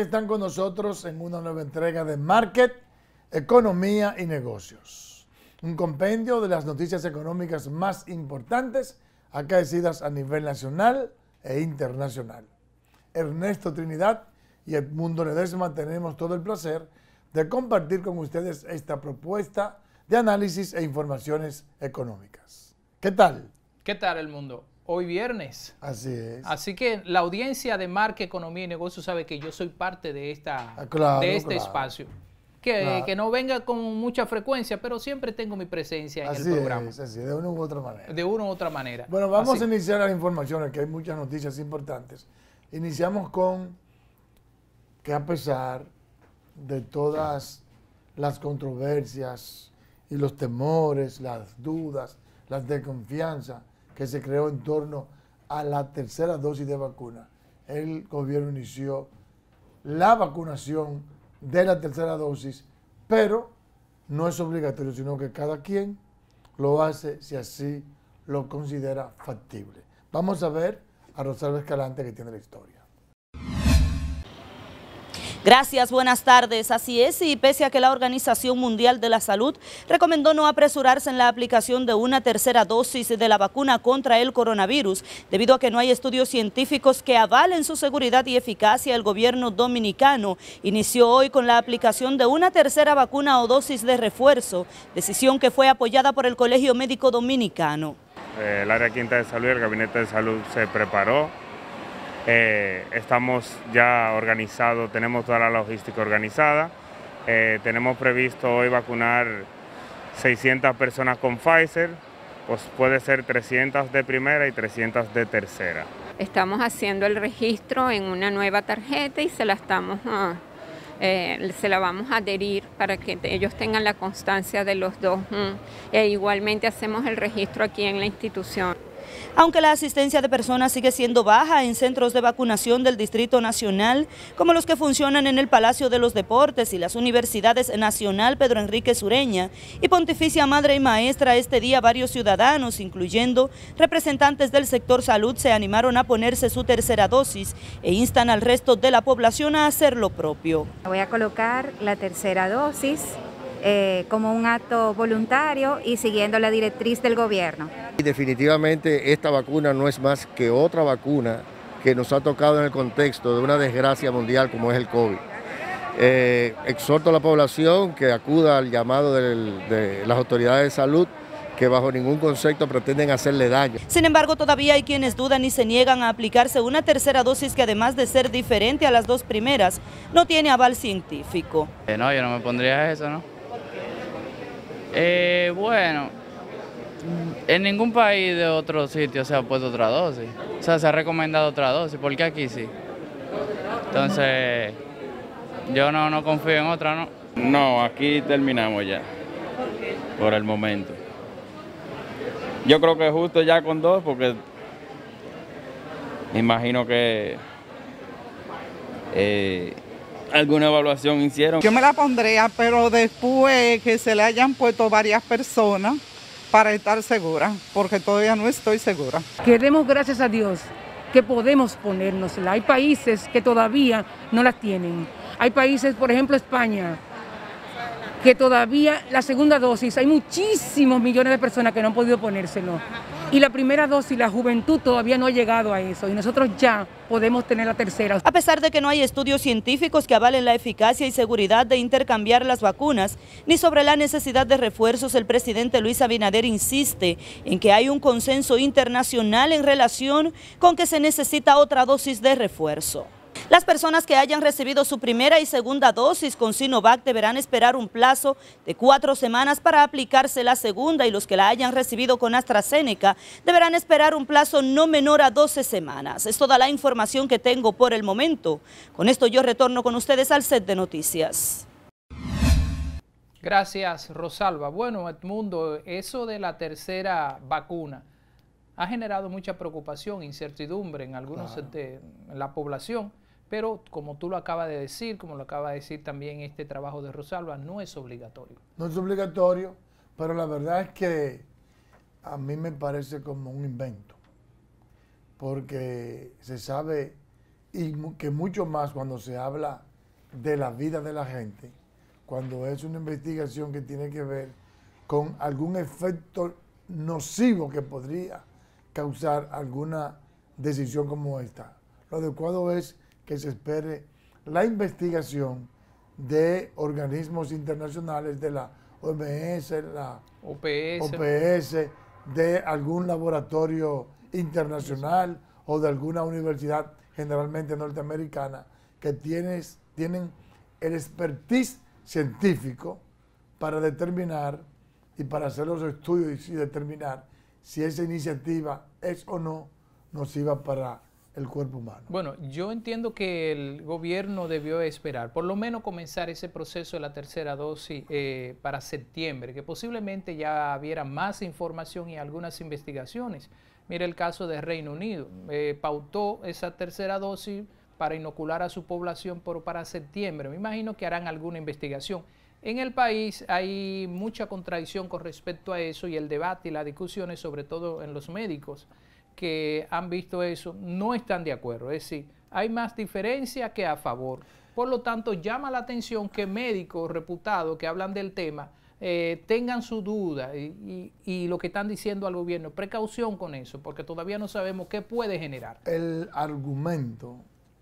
están con nosotros en una nueva entrega de Market, Economía y Negocios. Un compendio de las noticias económicas más importantes acaecidas a nivel nacional e internacional. Ernesto Trinidad y el Mundo Ledesma tenemos todo el placer de compartir con ustedes esta propuesta de análisis e informaciones económicas. ¿Qué tal? ¿Qué tal el mundo? hoy viernes. Así es. Así que la audiencia de Marca, Economía y Negocios sabe que yo soy parte de, esta, ah, de este espacio. Que, no venga con mucha frecuencia, pero siempre tengo mi presencia en el programa. Es, de una u otra manera. De una u otra manera. Bueno, vamos a iniciar las informaciones, que hay muchas noticias importantes. Iniciamos con que a pesar de todas las controversias y los temores, las dudas, las desconfianzas, que se creó en torno a la tercera dosis de vacuna. El gobierno inició la vacunación de la tercera dosis, pero no es obligatorio, sino que cada quien lo hace si así lo considera factible. Vamos a ver a Rosalba Escalante que tiene la historia. Gracias, buenas tardes. Así es, y pese a que la Organización Mundial de la Salud recomendó no apresurarse en la aplicación de una tercera dosis de la vacuna contra el coronavirus, debido a que no hay estudios científicos que avalen su seguridad y eficacia, el gobierno dominicano inició hoy con la aplicación de una tercera vacuna o dosis de refuerzo, decisión que fue apoyada por el Colegio Médico Dominicano. Eh, el área quinta de salud y el gabinete de salud se preparó eh, estamos ya organizados, tenemos toda la logística organizada. Eh, tenemos previsto hoy vacunar 600 personas con Pfizer, pues puede ser 300 de primera y 300 de tercera. Estamos haciendo el registro en una nueva tarjeta y se la estamos ah, eh, se la vamos a adherir para que ellos tengan la constancia de los dos. Mm, e igualmente hacemos el registro aquí en la institución. Aunque la asistencia de personas sigue siendo baja en centros de vacunación del Distrito Nacional, como los que funcionan en el Palacio de los Deportes y las Universidades Nacional Pedro Enrique Sureña y Pontificia Madre y Maestra, este día varios ciudadanos, incluyendo representantes del sector salud, se animaron a ponerse su tercera dosis e instan al resto de la población a hacer lo propio. Voy a colocar la tercera dosis eh, como un acto voluntario y siguiendo la directriz del gobierno definitivamente esta vacuna no es más que otra vacuna que nos ha tocado en el contexto de una desgracia mundial como es el COVID. Eh, exhorto a la población que acuda al llamado de las autoridades de salud que bajo ningún concepto pretenden hacerle daño. Sin embargo, todavía hay quienes dudan y se niegan a aplicarse una tercera dosis que además de ser diferente a las dos primeras, no tiene aval científico. Eh, no, yo no me pondría eso, ¿no? Eh, bueno, en ningún país de otro sitio se ha puesto otra dosis. O sea, se ha recomendado otra dosis, porque aquí sí. Entonces, yo no, confío en otra, ¿no? No, aquí terminamos ya, por el momento. Yo creo que justo ya con dos, porque imagino que eh, alguna evaluación hicieron. Yo me la pondría, pero después que se le hayan puesto varias personas, para estar segura, porque todavía no estoy segura. Queremos, gracias a Dios que podemos ponérnosla. Hay países que todavía no la tienen. Hay países, por ejemplo, España, que todavía la segunda dosis, hay muchísimos millones de personas que no han podido ponérselo. Y la primera dosis, la juventud todavía no ha llegado a eso y nosotros ya podemos tener la tercera. A pesar de que no hay estudios científicos que avalen la eficacia y seguridad de intercambiar las vacunas, ni sobre la necesidad de refuerzos, el presidente Luis Abinader insiste en que hay un consenso internacional en relación con que se necesita otra dosis de refuerzo. Las personas que hayan recibido su primera y segunda dosis con Sinovac deberán esperar un plazo de cuatro semanas para aplicarse la segunda y los que la hayan recibido con AstraZeneca deberán esperar un plazo no menor a 12 semanas. Es toda la información que tengo por el momento. Con esto yo retorno con ustedes al set de noticias. Gracias, Rosalba. Bueno, Edmundo, eso de la tercera vacuna ha generado mucha preocupación, incertidumbre en algunos de la población. Pero como tú lo acabas de decir, como lo acaba de decir también este trabajo de Rosalba, no es obligatorio. No es obligatorio, pero la verdad es que a mí me parece como un invento, porque se sabe y que mucho más cuando se habla de la vida de la gente, cuando es una investigación que tiene que ver con algún efecto nocivo que podría causar alguna decisión como esta. Lo adecuado es que se espere la investigación de organismos internacionales, de la OMS, la OPS, de algún laboratorio internacional o de alguna universidad generalmente norteamericana que tienes, tienen el expertise científico para determinar y para hacer los estudios y determinar si esa iniciativa es o no nos iba para el cuerpo humano. Bueno, yo entiendo que el gobierno debió esperar, por lo menos comenzar ese proceso de la tercera dosis eh, para septiembre, que posiblemente ya hubiera más información y algunas investigaciones. Mira el caso de Reino Unido, eh, pautó esa tercera dosis para inocular a su población para septiembre. Me imagino que harán alguna investigación. En el país hay mucha contradicción con respecto a eso y el debate y las discusiones, sobre todo en los médicos que han visto eso no están de acuerdo. Es decir, hay más diferencia que a favor. Por lo tanto, llama la atención que médicos reputados que hablan del tema eh, tengan su duda y, lo que están diciendo al gobierno, precaución con eso, porque todavía no sabemos qué puede generar. El argumento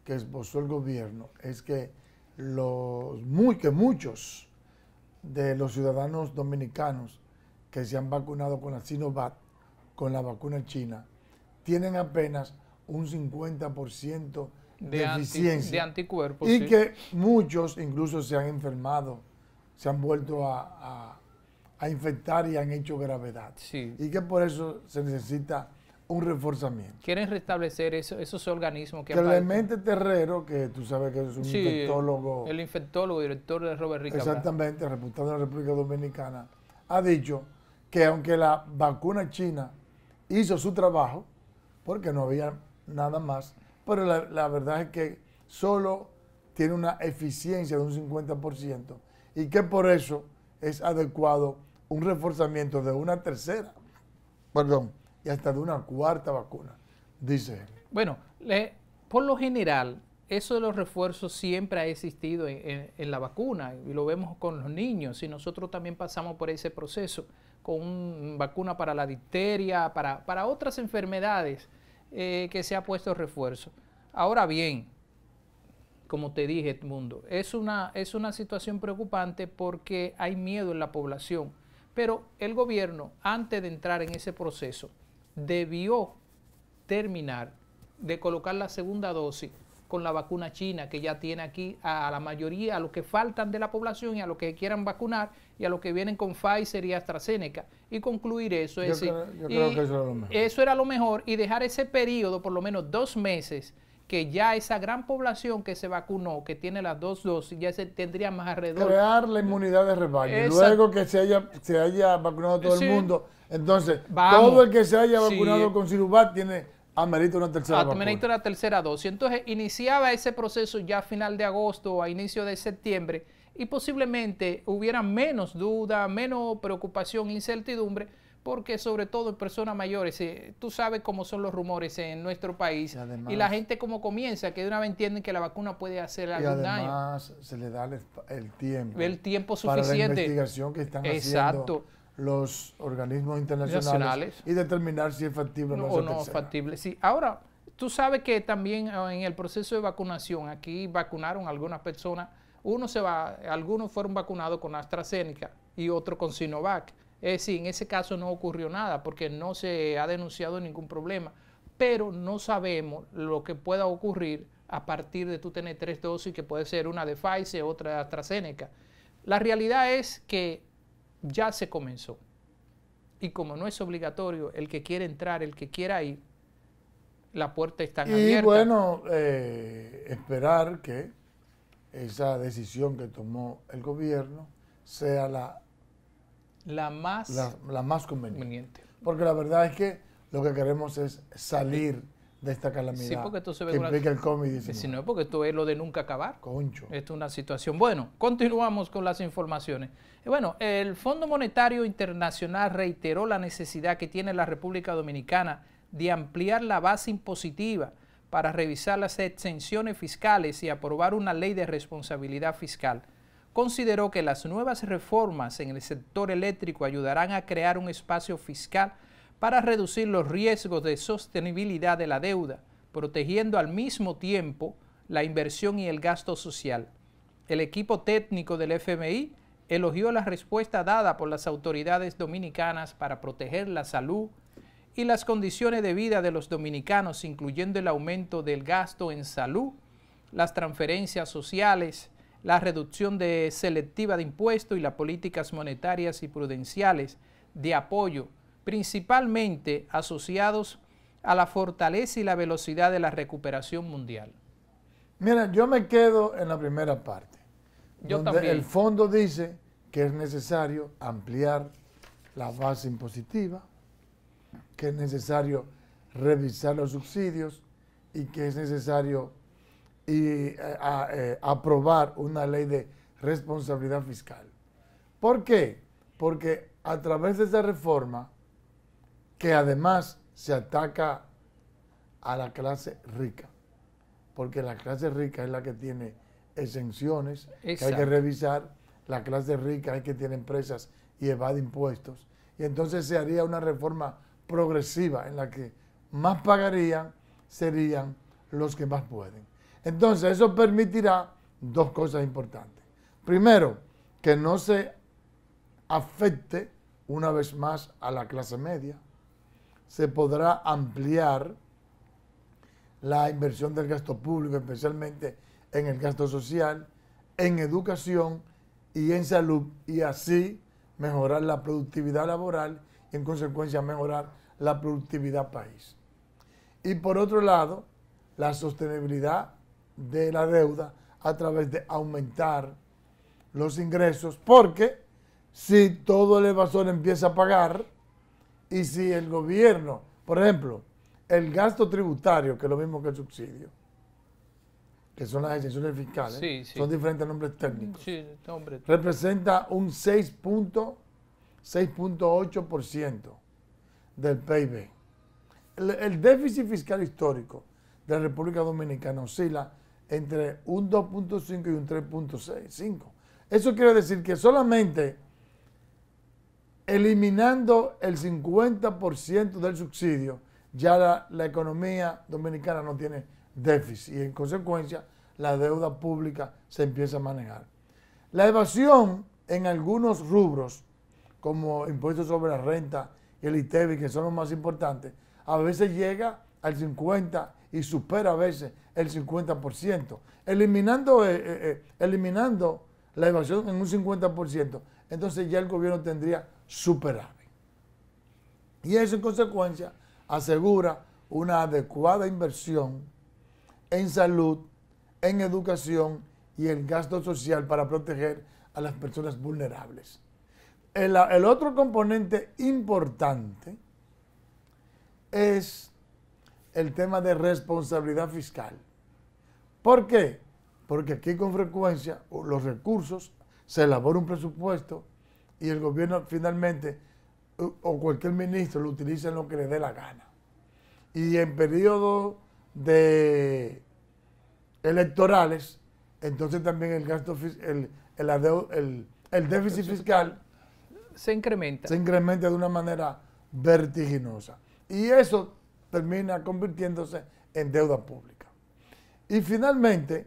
que esbozó el gobierno es que los muy que muchos de los ciudadanos dominicanos que se han vacunado con la Sinovac, con la vacuna china, tienen apenas un 50% de, de eficiencia. anticuerpos. Y que muchos incluso se han enfermado, se han vuelto a, infectar y han hecho gravedad. Y que por eso se necesita un reforzamiento. Quieren restablecer esos organismos que... Clemente Terrero, que tú sabes que es un infectólogo... El infectólogo, director de Robert Ricardo, Exactamente, reputado en la República Dominicana, ha dicho que aunque la vacuna china hizo su trabajo, porque no había nada más. Pero la, verdad es que solo tiene una eficiencia de un 50% y que por eso es adecuado un reforzamiento de una tercera, perdón, y hasta de una cuarta vacuna, dice Bueno, le, por lo general, eso de los refuerzos siempre ha existido en, la vacuna y lo vemos con los niños y nosotros también pasamos por ese proceso con vacuna para la difteria, para, para otras enfermedades eh, que se ha puesto refuerzo. Ahora bien, como te dije, Edmundo, es una, es una situación preocupante porque hay miedo en la población, pero el gobierno, antes de entrar en ese proceso, debió terminar de colocar la segunda dosis con la vacuna china que ya tiene aquí a la mayoría, a los que faltan de la población y a los que quieran vacunar y a los que vienen con Pfizer y AstraZeneca y concluir eso. Es yo creo, que eso, era lo mejor. eso era lo mejor y dejar ese periodo, por lo menos dos meses, que ya esa gran población que se vacunó, que tiene las dos dosis, ya se tendría más alrededor. Crear la inmunidad de rebaño. Luego que se haya, se haya vacunado todo el mundo. Entonces, todo el que se haya vacunado con Sinovac tiene Ah, merito una tercera ah, una tercera dosis. Entonces, iniciaba ese proceso ya a final de agosto o a inicio de septiembre y posiblemente hubiera menos duda, menos preocupación, incertidumbre, porque sobre todo en personas mayores, eh, tú sabes cómo son los rumores en nuestro país y, la gente cómo comienza, que de una vez entienden que la vacuna puede hacer algún daño. Y además se le da el, tiempo. El tiempo suficiente. Para la investigación que están Exacto los organismos internacionales, y determinar si es factible no, o no es factible. ahora, tú sabes que también ah, en el proceso de vacunación, aquí vacunaron a algunas personas, uno se va, algunos fueron vacunados con AstraZeneca y otro con Sinovac. Es decir, en ese caso no ocurrió nada porque no se ha denunciado ningún problema, pero no sabemos lo que pueda ocurrir a partir de tú tener tres dosis, que puede ser una de Pfizer, otra de AstraZeneca. La realidad es que ya se comenzó. Y como no es obligatorio, el que quiere entrar, el que quiera ir, la puerta está abierta. Y bueno, eh, esperar que esa decisión que tomó el gobierno sea la, la, más, la, más conveniente. Porque la verdad es que lo que queremos es salir de esta calamidad. Sí, porque se ve que el Si no, porque esto es lo de nunca acabar. Concho. Esto es una situación. Bueno, continuamos con las informaciones. Eh, bueno, el Fondo Monetario Internacional reiteró la necesidad que tiene la República Dominicana de ampliar la base impositiva para revisar las exenciones fiscales y aprobar una ley de responsabilidad fiscal. Consideró que las nuevas reformas en el sector eléctrico ayudarán a crear un espacio fiscal para reducir los riesgos de sostenibilidad de la deuda, protegiendo al mismo tiempo la inversión y el gasto social. El equipo técnico del FMI elogió la respuesta dada por las autoridades dominicanas para proteger la salud y las condiciones de vida de los dominicanos, incluyendo el aumento del gasto en salud, las transferencias sociales, la reducción de selectiva de impuestos y las políticas monetarias y prudenciales de apoyo principalmente asociados a la fortaleza y la velocidad de la recuperación mundial. Mira, yo me quedo en la primera parte. Yo donde El fondo dice que es necesario ampliar la base impositiva, que es necesario revisar los subsidios y que es necesario y, eh, eh, aprobar una ley de responsabilidad fiscal. ¿Por qué? Porque a través de esa reforma que además se ataca a la clase rica, porque la clase rica es la que tiene exenciones que hay que revisar, la clase rica es que tiene empresas y evade impuestos, y entonces se haría una reforma progresiva en la que más pagarían serían los que más pueden. Entonces eso permitirá dos cosas importantes. Primero, que no se afecte una vez más a la clase media, se podrá ampliar la inversión del gasto público, especialmente en el gasto social, en educación y en salud, y así mejorar la productividad laboral y en consecuencia mejorar la productividad país. Y por otro lado, la sostenibilidad de la deuda a través de aumentar los ingresos, porque si todo el evasor empieza a pagar, y si el gobierno, por ejemplo, el gasto tributario, que es lo mismo que el subsidio, que son las exenciones fiscales, son diferentes nombres técnicos, este representa un 6.8% del PIB. El, el déficit fiscal histórico de la República Dominicana oscila entre un 2.5 y un 3.6. Eso quiere decir que solamente eliminando el 50% del subsidio, ya la, economía dominicana no tiene déficit y en consecuencia la deuda pública se empieza a manejar. La evasión en algunos rubros, como impuestos sobre la renta y el ITEBI, e que son los más importantes, a veces llega al 50% y supera a veces el 50%, eliminando, eh, eh, eh, eliminando la evasión en un 50%. Entonces ya el gobierno tendría Superave. Y eso en consecuencia asegura una adecuada inversión en salud, en educación y en gasto social para proteger a las personas vulnerables. El, el otro componente importante es el tema de responsabilidad fiscal. ¿Por qué? Porque aquí con frecuencia los recursos, se elabora un presupuesto, y el gobierno finalmente o cualquier ministro lo utiliza en lo que le dé la gana. Y en periodos de electorales, entonces también el gasto, el, déficit fiscal se incrementa. Se incrementa de una manera vertiginosa. Y eso termina convirtiéndose en deuda pública. Y finalmente,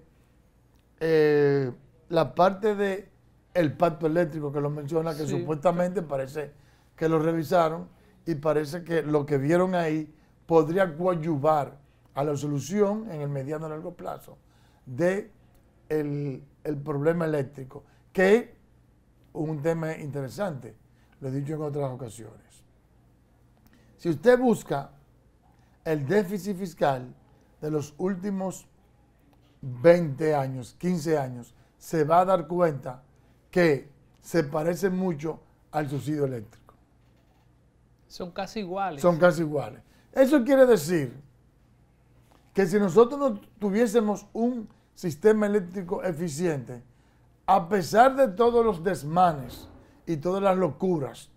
eh, la parte de el pacto eléctrico que lo menciona, que supuestamente parece que lo revisaron y parece que lo que vieron ahí podría coadyuvar a la solución en el mediano y largo plazo de el, problema eléctrico, que es un tema interesante, lo he dicho en otras ocasiones. Si usted busca el déficit fiscal de los últimos 20 años, 15 años, se va a dar cuenta que se parece mucho al subsidio eléctrico. Son casi iguales. Son casi iguales. Eso quiere decir que si nosotros no tuviésemos un sistema eléctrico eficiente, a pesar de todos los desmanes y todas las locuras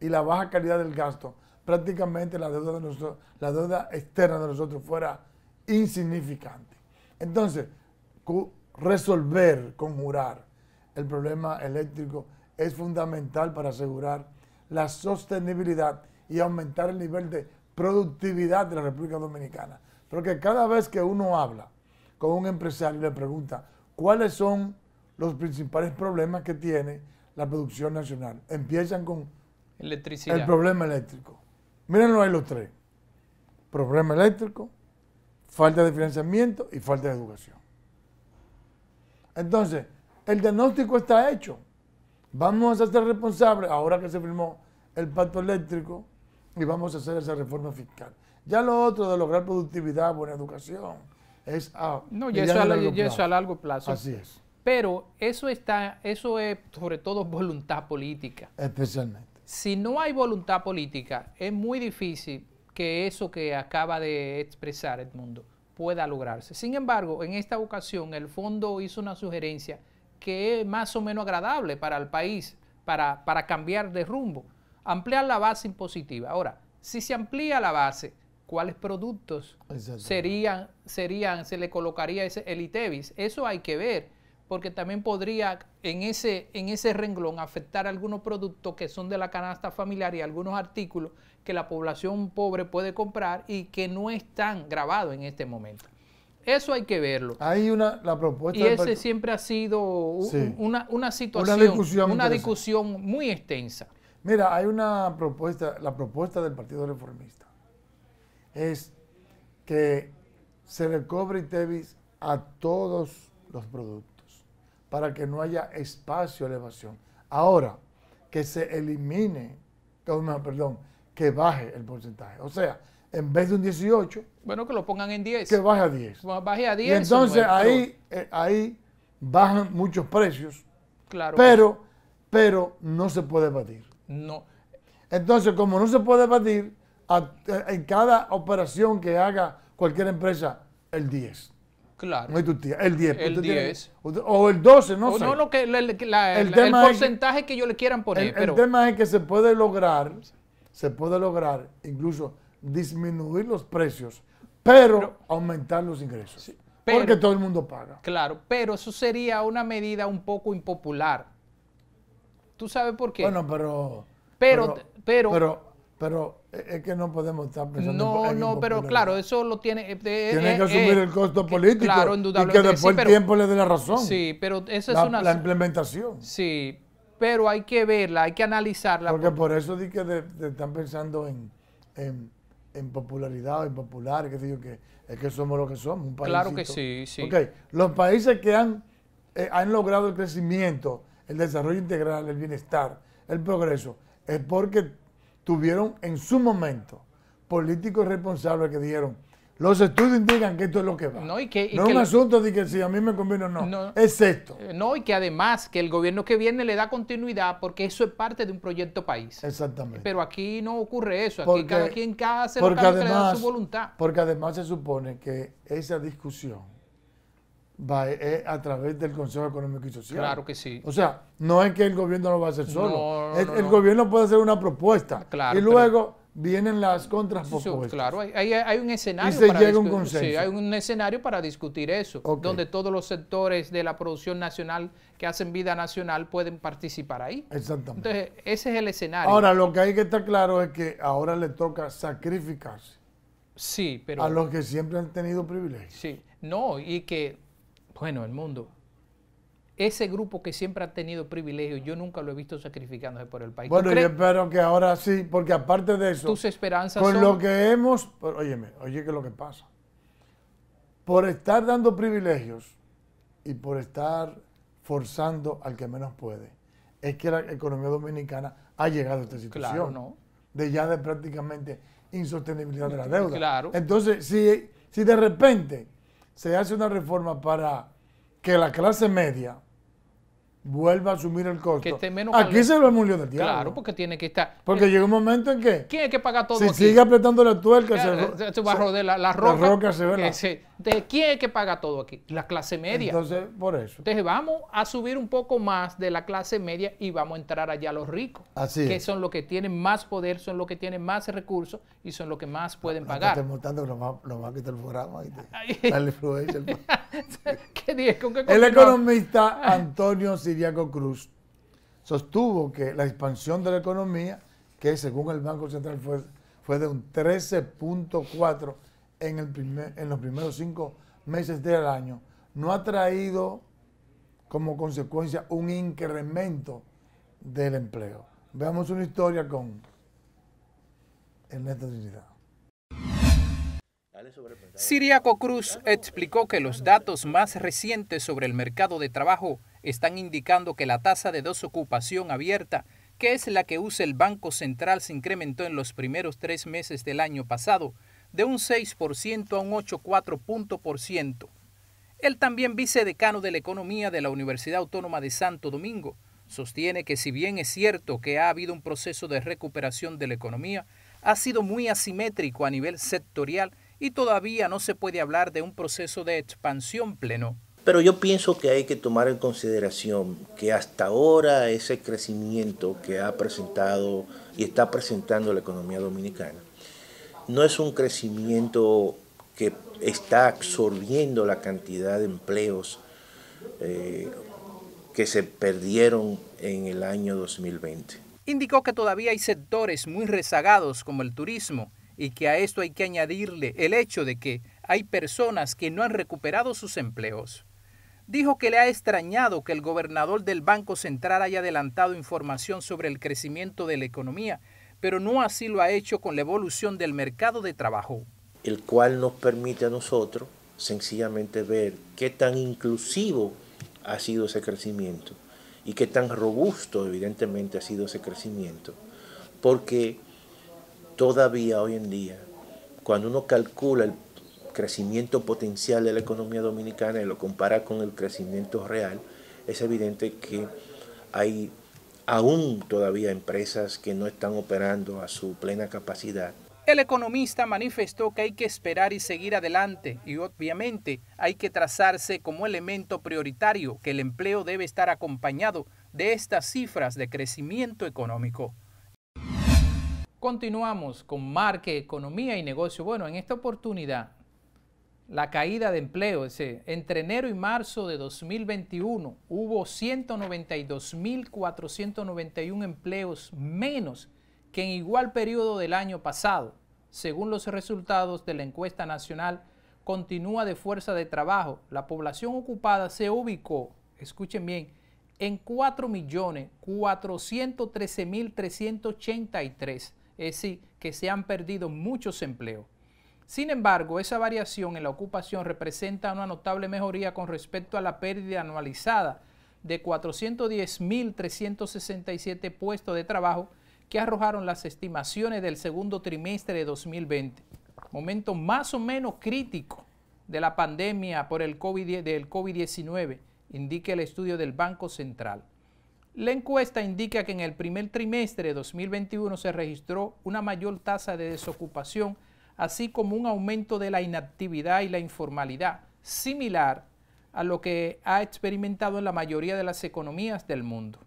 y la baja calidad del gasto, prácticamente la deuda, de la deuda externa de nosotros fuera insignificante. Entonces, resolver, conjurar el problema eléctrico es fundamental para asegurar la sostenibilidad y aumentar el nivel de productividad de la República Dominicana. Porque cada vez que uno habla con un empresario y le pregunta cuáles son los principales problemas que tiene la producción nacional, empiezan con el problema eléctrico. Mírenlo ahí los tres. Problema eléctrico, falta de financiamiento y falta de educación. Entonces, el diagnóstico está hecho. Vamos a ser responsables, ahora que se firmó el pacto eléctrico, y vamos a hacer esa reforma fiscal. Ya lo otro de lograr productividad, buena educación, es a, no, y eso, a, largo a largo plazo. Así es. Pero eso está, eso es sobre todo voluntad política. Especialmente. Si no hay voluntad política, es muy difícil que eso que acaba de expresar Edmundo pueda lograrse. Sin embargo, en esta ocasión el fondo hizo una sugerencia que es más o menos agradable para el país, para, cambiar de rumbo. Ampliar la base impositiva. Ahora, si se amplía la base, ¿cuáles productos serían, serían, se le colocaría ese, el Eso hay que ver, porque también podría en ese, en ese renglón afectar algunos productos que son de la canasta familiar y algunos artículos que la población pobre puede comprar y que no están grabados en este momento. Eso hay que verlo. Hay una, la propuesta. Y ese siempre ha sido una, una, situación, una discusión, muy extensa. Mira, hay una propuesta, la propuesta del Partido Reformista es que se le cobre ITEVIS a todos los productos para que no haya espacio a elevación. Ahora, que se elimine, perdón, que baje el porcentaje. O sea, en vez de un 18. Bueno, que lo pongan en 10. Que baje a 10. entonces ahí, eh, ahí bajan muchos precios. Claro. Pero, pero no se puede batir. No. Entonces, como no se puede batir, eh, en cada operación que haga cualquier empresa, el 10. Claro. No tu tía, el 10. 10. Pues o el 12, no sé. No, el, porcentaje que, yo le quieran poner. pero... el tema es que se puede lograr, se puede lograr incluso disminuir los precios, pero, aumentar los ingresos. porque todo el mundo paga. Claro, pero eso sería una medida un poco impopular. ¿Tú sabes por qué? Bueno, pero... Pero, pero, pero pero e-, es que no podemos estar pensando en No, no, pero claro, eso lo tiene... Eh, eh, que eh, asumir el costo político y que después el tiempo le dé la razón. Sí, pero la, es una... La implementación. Sí, pero hay que verla, hay que analizarla. Porque por, eso di que están pensando en en popularidad o impopular, qué sé yo es que somos lo que somos, un país. Claro que sí, sí. Los países que han, eh, han logrado el crecimiento, el desarrollo integral, el bienestar, el progreso, es porque tuvieron en su momento políticos responsables que dijeron, los estudios indican que esto es lo que va. No, que, no es un asunto de que si a mí me conviene o no. Es esto. Eh, no, y que además que el gobierno que viene le da continuidad porque eso es parte de un proyecto país. Exactamente. Pero aquí no ocurre eso. Aquí cada quien hace lo que su voluntad. Porque además se supone que esa discusión va eh, a, través del Consejo Económico y Social. Claro que sí. O sea, no es que el gobierno lo va a hacer solo. el, el gobierno puede hacer una propuesta. Claro, y luego vienen las contras Sí, claro, hay, hay, un escenario. para hay un escenario para discutir eso, donde todos los sectores de la producción nacional que hacen vida nacional pueden participar ahí. Exactamente. Entonces, ese es el escenario. Ahora, lo que hay que estar claro es que ahora le toca sacrificarse. Sí, pero... A los que siempre han tenido privilegios. Sí, no, y que, bueno, el mundo ese grupo que siempre ha tenido privilegios, yo nunca lo he visto sacrificándose por el país. Bueno, yo espero que ahora sí, porque aparte de eso, tus esperanzas con lo que hemos, óyeme, oye que lo que pasa, por estar dando privilegios y por estar forzando al que menos puede, es que la economía dominicana ha llegado a esta situación claro, ¿no? de ya de prácticamente insostenibilidad de la deuda. Claro. Entonces, si, si de repente se hace una reforma para que la clase media vuelva a asumir el costo. Este aquí se lo el del tierra Claro, porque tiene que estar. Porque eh, llega un momento en que. es que paga todo. Si aquí? sigue apretando la tuerca, se, se, se va a roder la, la roca. La roca se ve. ¿De quién es que paga todo aquí? La clase media. Entonces, por eso. Entonces, vamos a subir un poco más de la clase media y vamos a entrar allá los ricos. Así Que son los que tienen más poder, son los que tienen más recursos y son los que más pueden pagar. No montando lo más, lo que te el programa. Y te, El... ¿Qué dije? el economista Antonio Siriaco Cruz sostuvo que la expansión de la economía, que según el Banco Central fue, fue de un 13.4%, en, el primer, en los primeros cinco meses del año no ha traído como consecuencia un incremento del empleo. Veamos una historia con Ernesto Trinidad. Siriaco Cruz explicó que los datos más recientes sobre el mercado de trabajo están indicando que la tasa de desocupación abierta, que es la que usa el Banco Central, se incrementó en los primeros tres meses del año pasado de un 6% a un 8,4 Él también vicedecano de la Economía de la Universidad Autónoma de Santo Domingo. Sostiene que si bien es cierto que ha habido un proceso de recuperación de la economía, ha sido muy asimétrico a nivel sectorial y todavía no se puede hablar de un proceso de expansión pleno. Pero yo pienso que hay que tomar en consideración que hasta ahora ese crecimiento que ha presentado y está presentando la economía dominicana no es un crecimiento que está absorbiendo la cantidad de empleos eh, que se perdieron en el año 2020. Indicó que todavía hay sectores muy rezagados como el turismo y que a esto hay que añadirle el hecho de que hay personas que no han recuperado sus empleos. Dijo que le ha extrañado que el gobernador del Banco Central haya adelantado información sobre el crecimiento de la economía pero no así lo ha hecho con la evolución del mercado de trabajo. El cual nos permite a nosotros sencillamente ver qué tan inclusivo ha sido ese crecimiento y qué tan robusto evidentemente ha sido ese crecimiento. Porque todavía hoy en día, cuando uno calcula el crecimiento potencial de la economía dominicana y lo compara con el crecimiento real, es evidente que hay aún todavía empresas que no están operando a su plena capacidad. El economista manifestó que hay que esperar y seguir adelante y obviamente hay que trazarse como elemento prioritario que el empleo debe estar acompañado de estas cifras de crecimiento económico. Continuamos con Marque, Economía y Negocio. Bueno, en esta oportunidad la caída de empleo. Entre enero y marzo de 2021 hubo 192.491 empleos menos que en igual periodo del año pasado, según los resultados de la encuesta nacional continúa de fuerza de trabajo. La población ocupada se ubicó, escuchen bien, en 4.413.383, es decir, que se han perdido muchos empleos. Sin embargo, esa variación en la ocupación representa una notable mejoría con respecto a la pérdida anualizada de 410.367 puestos de trabajo que arrojaron las estimaciones del segundo trimestre de 2020, momento más o menos crítico de la pandemia por el COVID, del COVID-19, indica el estudio del Banco Central. La encuesta indica que en el primer trimestre de 2021 se registró una mayor tasa de desocupación así como un aumento de la inactividad y la informalidad, similar a lo que ha experimentado en la mayoría de las economías del mundo.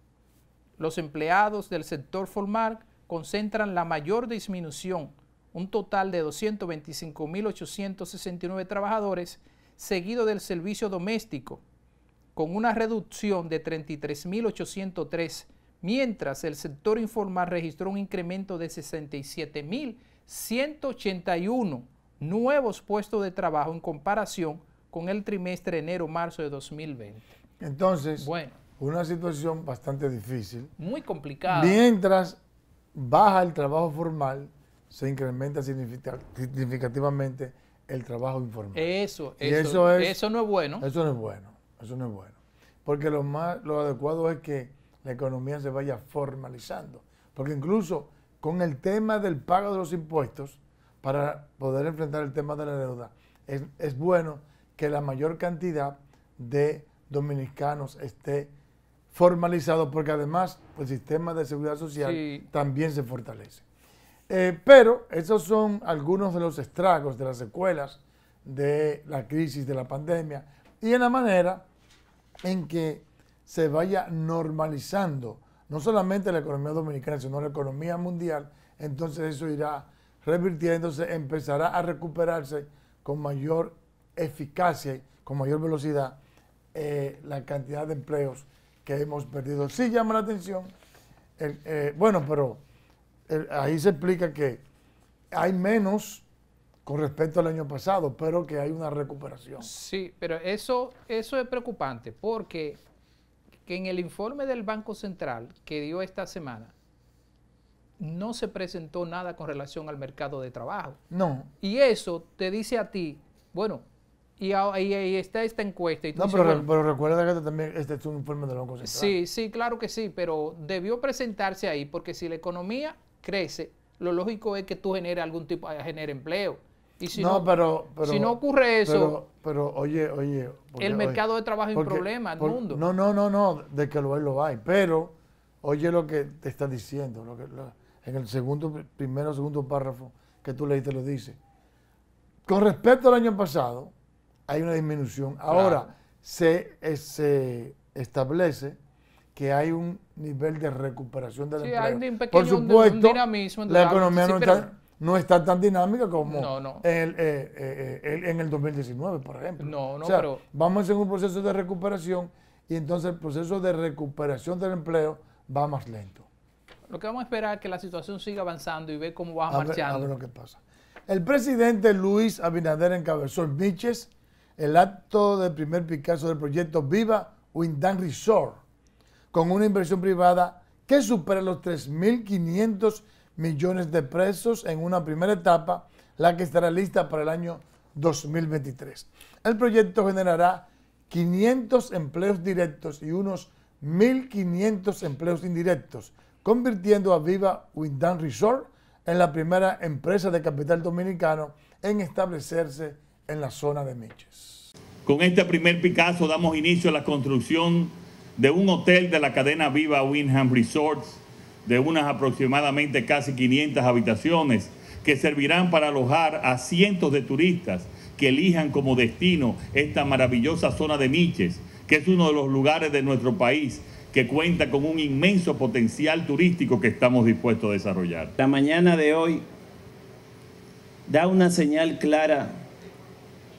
Los empleados del sector formal concentran la mayor disminución, un total de 225.869 trabajadores, seguido del servicio doméstico, con una reducción de 33.803, mientras el sector informal registró un incremento de 67.000 181 nuevos puestos de trabajo en comparación con el trimestre enero-marzo de 2020. Entonces, una situación bastante difícil. Muy complicada. Mientras baja el trabajo formal, se incrementa significativamente el trabajo informal. Eso, eso, no es bueno. Eso no es bueno, eso no es bueno. Porque lo, más, lo adecuado es que la economía se vaya formalizando. Porque incluso con el tema del pago de los impuestos para poder enfrentar el tema de la deuda. Es, bueno que la mayor cantidad de dominicanos esté formalizado porque además el sistema de seguridad social también se fortalece. Eh, pero esos son algunos de los estragos, de las secuelas de la crisis, de la pandemia y en la manera en que se vaya normalizando no solamente la economía dominicana, sino la economía mundial, entonces eso irá revirtiéndose, empezará a recuperarse con mayor eficacia, con mayor velocidad, eh, la cantidad de empleos que hemos perdido. Sí llama la atención, eh, bueno, pero ahí se explica que hay menos con respecto al año pasado, pero que hay una recuperación. Sí, pero eso, eso es preocupante porque que en el informe del Banco Central que dio esta semana, no se presentó nada con relación al mercado de trabajo. No. Y eso te dice a ti, bueno, y ahí, está esta encuesta. no, pero, recuerda que este también este es un informe del Banco Central. Sí, sí, claro que sí, pero debió presentarse ahí porque si la economía crece, lo lógico es que tú genere algún tipo, eh, genere empleo si no, pero, si no ocurre eso, pero, oye, oye, el mercado de trabajo es un problema, el mundo. No, no, no, no, de que lo hay, lo hay. Pero oye lo que te está diciendo, lo que, en el segundo, primero, segundo párrafo que tú leíste lo dice. Con respecto al año pasado, hay una disminución. Ahora se, eh, se establece que hay un nivel de recuperación del sí, Por supuesto, la economía no está no está tan dinámica como eh, eh, en el 2019, por ejemplo. No, no, Vamos en un proceso de recuperación y entonces el proceso de recuperación del empleo va más lento. Lo que vamos a esperar es que la situación siga avanzando y ve cómo va marchando. a ver lo que pasa. El presidente Luis Abinader encabezó el Miches el acto del primer Picasso del proyecto Viva Windan Resort con una inversión privada que supera los 3.500 millones de presos en una primera etapa, la que estará lista para el año 2023. El proyecto generará 500 empleos directos y unos 1.500 empleos indirectos, convirtiendo a Viva Windham Resort en la primera empresa de capital dominicano en establecerse en la zona de Miches. Con este primer Picasso damos inicio a la construcción de un hotel de la cadena Viva Windham Resorts de unas aproximadamente casi 500 habitaciones que servirán para alojar a cientos de turistas que elijan como destino esta maravillosa zona de Miches, que es uno de los lugares de nuestro país que cuenta con un inmenso potencial turístico que estamos dispuestos a desarrollar. La mañana de hoy da una señal clara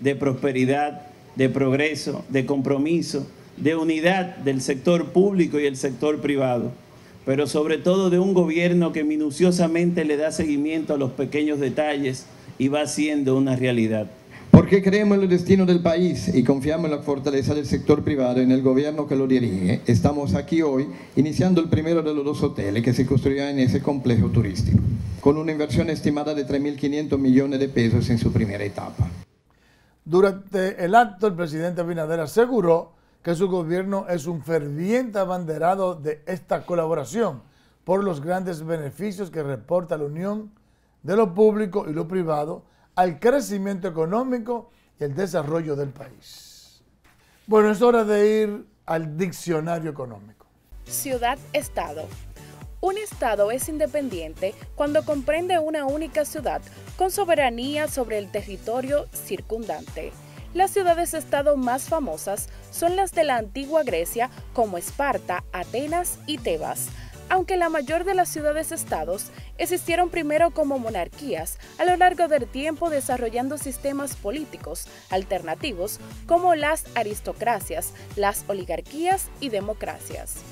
de prosperidad, de progreso, de compromiso, de unidad del sector público y el sector privado pero sobre todo de un gobierno que minuciosamente le da seguimiento a los pequeños detalles y va siendo una realidad. Porque creemos en el destino del país y confiamos en la fortaleza del sector privado y en el gobierno que lo dirige, estamos aquí hoy iniciando el primero de los dos hoteles que se construirán en ese complejo turístico, con una inversión estimada de 3.500 millones de pesos en su primera etapa. Durante el acto, el presidente Abinader aseguró que su gobierno es un ferviente abanderado de esta colaboración por los grandes beneficios que reporta la unión de lo público y lo privado al crecimiento económico y el desarrollo del país. Bueno, es hora de ir al diccionario económico. Ciudad-estado. Un estado es independiente cuando comprende una única ciudad con soberanía sobre el territorio circundante. Las ciudades-estado más famosas son las de la antigua Grecia como Esparta, Atenas y Tebas. Aunque la mayor de las ciudades-estados existieron primero como monarquías, a lo largo del tiempo desarrollando sistemas políticos alternativos como las aristocracias, las oligarquías y democracias.